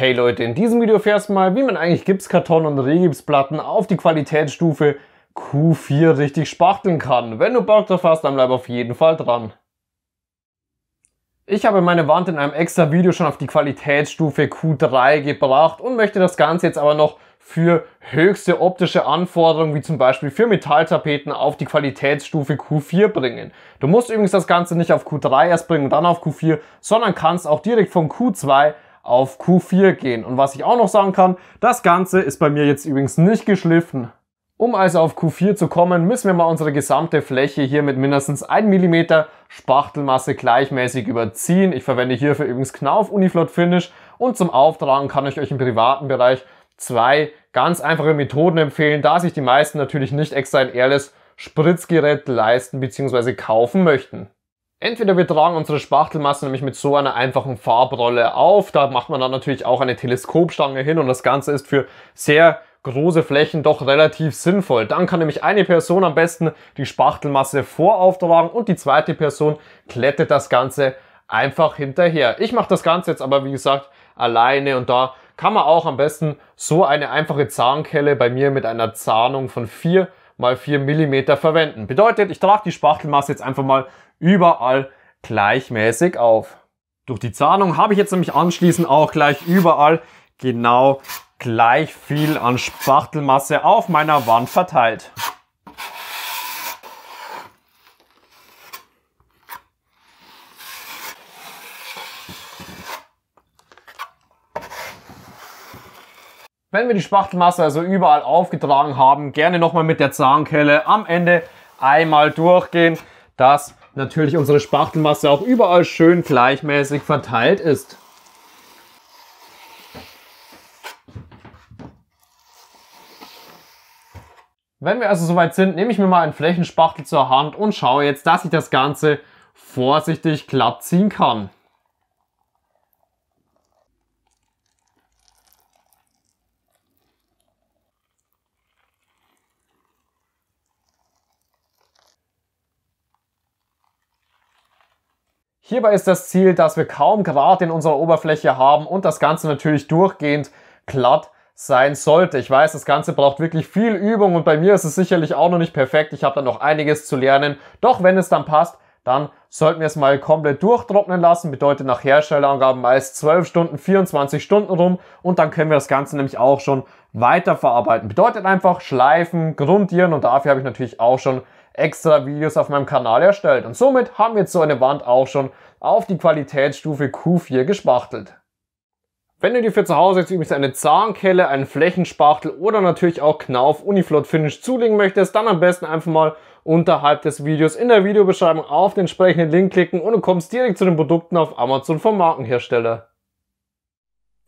Hey Leute, in diesem Video erfährst du mal, wie man eigentlich Gipskarton und Regipsplatten auf die Qualitätsstufe Q4 richtig spachteln kann. Wenn du Bock drauf hast, dann bleib auf jeden Fall dran. Ich habe meine Wand in einem extra Video schon auf die Qualitätsstufe Q3 gebracht und möchte das Ganze jetzt aber noch für höchste optische Anforderungen, wie zum Beispiel für Metalltapeten, auf die Qualitätsstufe Q4 bringen. Du musst übrigens das Ganze nicht auf Q3 erst bringen und dann auf Q4, sondern kannst auch direkt von Q2 auf Q4 gehen. Und was ich auch noch sagen kann, das Ganze ist bei mir jetzt übrigens nicht geschliffen. Um also auf Q4 zu kommen, müssen wir mal unsere gesamte Fläche hier mit mindestens 1 mm Spachtelmasse gleichmäßig überziehen. Ich verwende hierfür übrigens Knauf Uniflot Finish und zum Auftragen kann ich euch im privaten Bereich zwei ganz einfache Methoden empfehlen, da sich die meisten natürlich nicht extra ein Airless Spritzgerät leisten bzw. kaufen möchten. Entweder wir tragen unsere Spachtelmasse nämlich mit so einer einfachen Farbrolle auf, da macht man dann natürlich auch eine Teleskopstange hin und das Ganze ist für sehr große Flächen doch relativ sinnvoll. Dann kann nämlich eine Person am besten die Spachtelmasse vorauftragen und die zweite Person klettet das Ganze einfach hinterher. Ich mache das Ganze jetzt aber wie gesagt alleine und da kann man auch am besten so eine einfache Zahnkelle bei mir mit einer Zahnung von vier mal 4 mm verwenden. Bedeutet, ich trage die Spachtelmasse jetzt einfach mal überall gleichmäßig auf. Durch die Zahnung habe ich jetzt nämlich anschließend auch gleich überall genau gleich viel an Spachtelmasse auf meiner Wand verteilt. Wenn wir die Spachtelmasse also überall aufgetragen haben, gerne nochmal mit der Zahnkelle am Ende einmal durchgehen, dass natürlich unsere Spachtelmasse auch überall schön gleichmäßig verteilt ist. Wenn wir also soweit sind, nehme ich mir mal einen Flächenspachtel zur Hand und schaue jetzt, dass ich das Ganze vorsichtig glatt ziehen kann. Hierbei ist das Ziel, dass wir kaum Grad in unserer Oberfläche haben und das Ganze natürlich durchgehend glatt sein sollte. Ich weiß, das Ganze braucht wirklich viel Übung und bei mir ist es sicherlich auch noch nicht perfekt. Ich habe da noch einiges zu lernen. Doch wenn es dann passt, dann sollten wir es mal komplett durchtrocknen lassen. Bedeutet nach Herstellerangaben meist 12 Stunden, 24 Stunden rum und dann können wir das Ganze nämlich auch schon weiterverarbeiten. Bedeutet einfach schleifen, grundieren und dafür habe ich natürlich auch schon extra Videos auf meinem Kanal erstellt. Und somit haben wir jetzt so eine Wand auch schon auf die Qualitätsstufe Q4 gespachtelt. Wenn du dir für zu Hause jetzt übrigens eine Zahnkelle, einen Flächenspachtel oder natürlich auch Knauf Uniflot Finish zulegen möchtest, dann am besten einfach mal unterhalb des Videos in der Videobeschreibung auf den entsprechenden Link klicken und du kommst direkt zu den Produkten auf Amazon vom Markenhersteller.